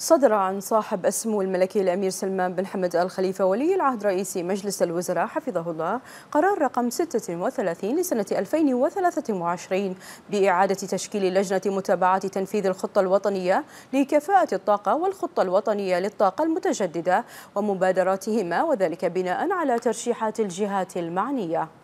صدر عن صاحب السمو الملكي الأمير سلمان بن حمد آل خليفة ولي العهد رئيس مجلس الوزراء حفظه الله قرار رقم 36 لسنة 2023 بإعادة تشكيل لجنة متابعة تنفيذ الخطة الوطنية لكفاءة الطاقة والخطة الوطنية للطاقة المتجددة ومبادراتهما وذلك بناء على ترشيحات الجهات المعنية